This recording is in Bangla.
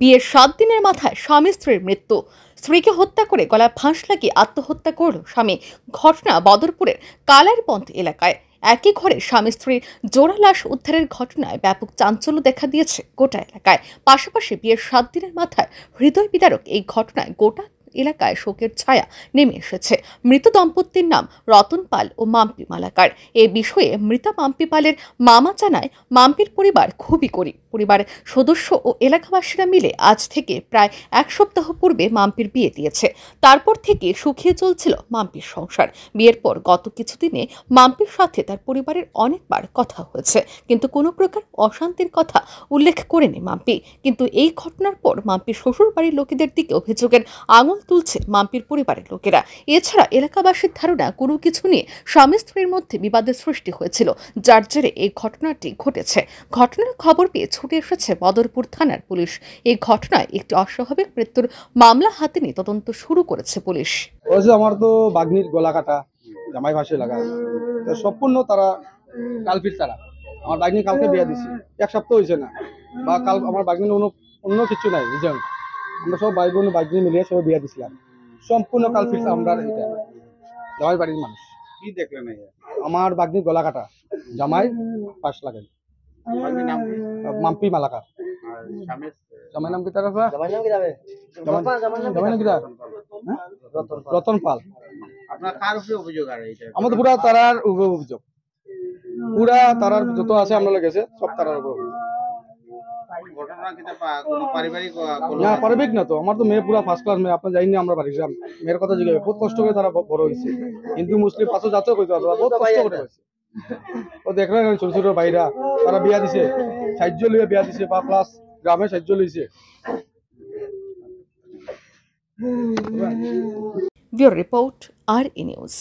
বিয়ের সাত দিনের মাথায় স্বামী স্ত্রীর মৃত্যু স্ত্রীকে হত্যা করে গলায় ফাঁস লাগিয়ে আত্মহত্যা করল স্বামী ঘটনা বদরপুরের কালারপন্থ এলাকায় একই ঘরে স্বামী স্ত্রীর জোড়া লাশ উদ্ধারের ঘটনায় ব্যাপক চাঞ্চল্য দেখা দিয়েছে গোটা এলাকায় পাশাপাশি বিয়ের সাত দিনের মাথায় হৃদয় বিদারক এই ঘটনায় গোটা এলাকায় শোকের ছায়া নেমে এসেছে মৃত দম্পতির নাম রতন পাল ও মাম্পি মালাকার এ বিষয়ে মৃতা মাম্পি পালের মামা জানায় মাম্পির পরিবার খুবই গরিব পরিবারের সদস্য ও এলাকাবাসীরা মিলে আজ থেকে প্রায় এক সপ্তাহ পূর্বে মাম্পির বিয়ে দিয়েছে তারপর থেকে সুখিয়ে চলছিল মাম্পির সংসার বিয়ের পর গত কিছুদিনে মাম্পির সাথে তার পরিবারের অনেকবার কথা হয়েছে কিন্তু কোনো প্রকার অশান্তির কথা উল্লেখ করেনি মাম্পি কিন্তু এই ঘটনার পর মাম্পির শ্বশুর বাড়ির লোকেদের দিকে অভিযোগের আঙুল তুলছে মাম্পির পরিবারের লোকেরা এছাড়া এলাকাবাসীর ধারণা কোনো কিছু নিয়ে স্বামী স্ত্রীর মধ্যে বিবাদের সৃষ্টি হয়েছিল যার জেরে এই ঘটনাটি ঘটেছে ঘটনার খবর পেয়ে ছুটে এসেছে বদরপুর থানার পুলিশ এই ঘটনায় একটি অস্বাভাবিক মৃত্যুর মামলা হাতে নিয়ে তদন্ত শুরু করেছে পুলিশ আমার তো বাঘনির গলা কাটা জামাই ভাসে লাগা সম্পূর্ণ তারা কালপির তারা আমার বাগ্নি কালকে বিয়া দিছি এক সপ্তাহ হয়েছে না বা কাল আমার বাগনি অন্য অন্য কিছু নাই রিজাল্ট আমরা সব ভাই বোন ভাগ্নি মিলিয়ে সবাই বিয়া দিছিলাম সম্পূর্ণ কাল ফিরছে আমরা জামাই বাড়ির মানুষ কি দেখলেন আমার বাগনি গলা কাটা জামাই পাশ লাগে মাম্পি মালাকা আমাদের পুরা তারার উপরে অভিযোগ পুরা তারার যত আছে আমরা গেছে সব তারার উপর অভিযোগ না পারিবারিক না তো আমার তো মেয়ে পুরা ফার্স্ট ক্লাস মেয়ে আপনার যাইনি আমরা বাড়ি গ্রাম মেয়ের কথা জিজ্ঞাসা বহুত কষ্ট করে তারা বড় হয়েছে হিন্দু মুসলিম পাশে যাত্রা করতে পারবে বহুত কষ্ট করে ও দেখলে ছোট ছোট ভাইরা তারা বিয়া দিছে সাহায্য লইয়া বিয়া দিছে বা প্লাস গ্রামে সাহায্য লইছে ব্যুরো রিপোর্ট আর ই নিউজ